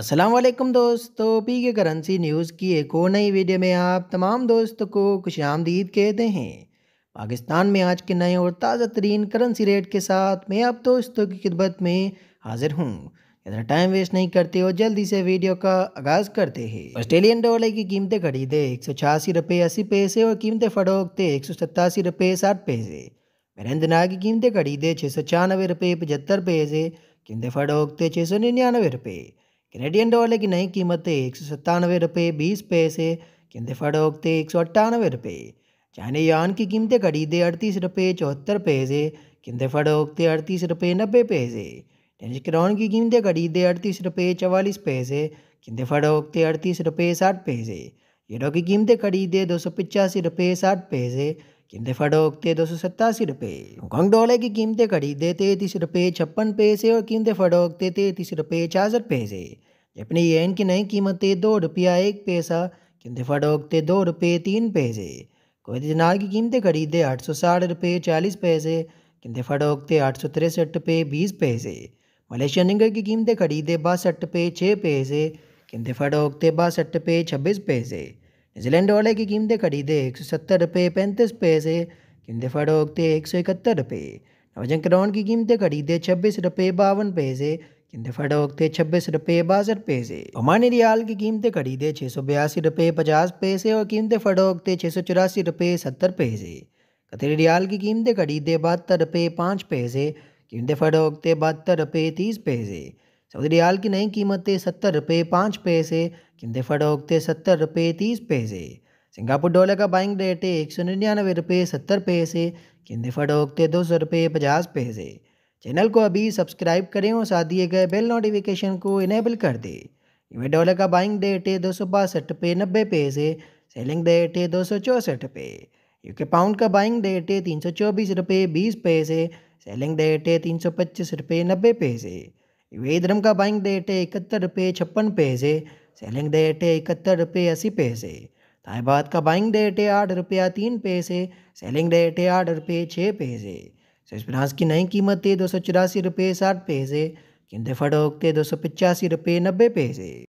असलम दोस्तों पी के currency news की एक और नई वीडियो में आप तमाम दोस्तों को खुश आमदीद कहते हैं पाकिस्तान में आज के नए और ताज़ा तरीन करंसी रेट के साथ मैं आप दोस्तों की खिदमत में हाजिर हूँ इतना टाइम वेस्ट नहीं करते और जल्दी से वीडियो का आगाज़ करते हैं ऑस्ट्रेलियन डॉलर की कीमतें खरीदे एक सौ छियासी रुपये अस्सी पैसे और कीमतें फरोखते एक सौ सत्तासी रुपये साठ पैसे मेरे दिनार की कीमतें खरीदे छः सौ छियानवे रुपये पचहत्तर पैसे कीमतें फरोखते छः सौ निन्यानवे रुपये कैनेडियन डॉलर की नई कीमतें एक सौ सत्तानवे रुपये बीस पैसे केंद्र फरोख्ते एक सौ अट्ठानवे रुपये चाइनी यान की कीमतें खरीदे अड़तीस रुपये चौहत्तर पैसे केंद्र फरोख्ते अड़तीस रुपये नब्बे पैसे टेनिस क्राउन की कीमतें खरीदे अड़तीस रुपये चवालीस पैसे केंद्र फरोख्ते अड़तीस रुपये साठ पैसे यूरो की कीमतें खरीदे दो सौ पचासी रुपये साठ पैसे कीमतें फड़ोकते दो सौ सत्तासी रुपये हांगकॉन्ग डॉलर की कीमतें खरीदे तैतीस रुपये छप्पन पैसे और कीमतें फड़ोकते तैतीस रुपये छियासठ पैसे जपनी येन की नई कीमतें दो रुपया एक पैसा कीमतें फड़ोकते दो रुपये तीन पैसे कोई दिनार की कीमतें खरीदे आठ सौ साठ रुपये चालीस पैसे कीमतें फड़ोकते आठ सौ तिरसठ रुपये बीस पैसे मलेशियन निंगर की कीमतें खरीदे बासठ रुपये छः पैसे कीमतें फड़ोकते बासठ रुपये छब्बीस पैसे न्यूजीलैंड डॉलर की कीमतें खरीदे एक सौ सत्तर रुपये पैंतीस पैसे कीमतें फरोखते एक सौ इकहत्तर रुपये नवजन करौन की कीमतें खरीदे छब्बीस रुपये बावन पैसे कीमतें फरोखते छब्बीस रुपये बासठ पैसे ओमानी रियाल की कीमतें खरीदे छः सौ बयासी रुपये पचास पैसे और कीमतें फरोखते छः सौ चौरासी रुपये सत्तर पैसे कतरी रियाल की कीमतें खरीदे बहत्तर रुपये पाँच पैसे कीमतें फरोखते बहत्तर रुपये तीस पैसे चौधरी रियाल की नई कीमतें सत्तर रुपये पाँच पैसे किंदे फटोकते सत्तर रुपये तीस पैसे सिंगापुर डॉलर का बाइंग रेट है एक सौ निन्यानवे रुपये सत्तर पैसे किंदे फटोकते दो सौ रुपये पचास पैसे चैनल को अभी सब्सक्राइब करें और साथ दिए गए बेल नोटिफिकेशन को इनेबल कर दें इवे डॉलर का बाइंग रेट है दो सौ बासठ रुपये नब्बे पैसे सेलिंग रेट है दो सौ चौंसठ रुपये यूके पाउंड का बाइंग रेट है तीन सौ चौबीस रुपये बीस पैसे सेलिंग रेट है तीन सौ पच्चीस रुपये नब्बे पैसे वे का बाइंग डेट है इकहत्तर रुपये छप्पन पैसे सेलिंग डेट है इकहत्तर रुपये अस्सी पैसे ताइबाद का बाइंग डेट है आठ रुपया तीन पैसे सेलिंग डेट है आठ रुपये छः पैसे फ्रांस की नई कीमत है दो सौ चौरासी रुपये साठ पैसे किंदे फटोक थे दो सौ पचासी रुपये नब्बे पैसे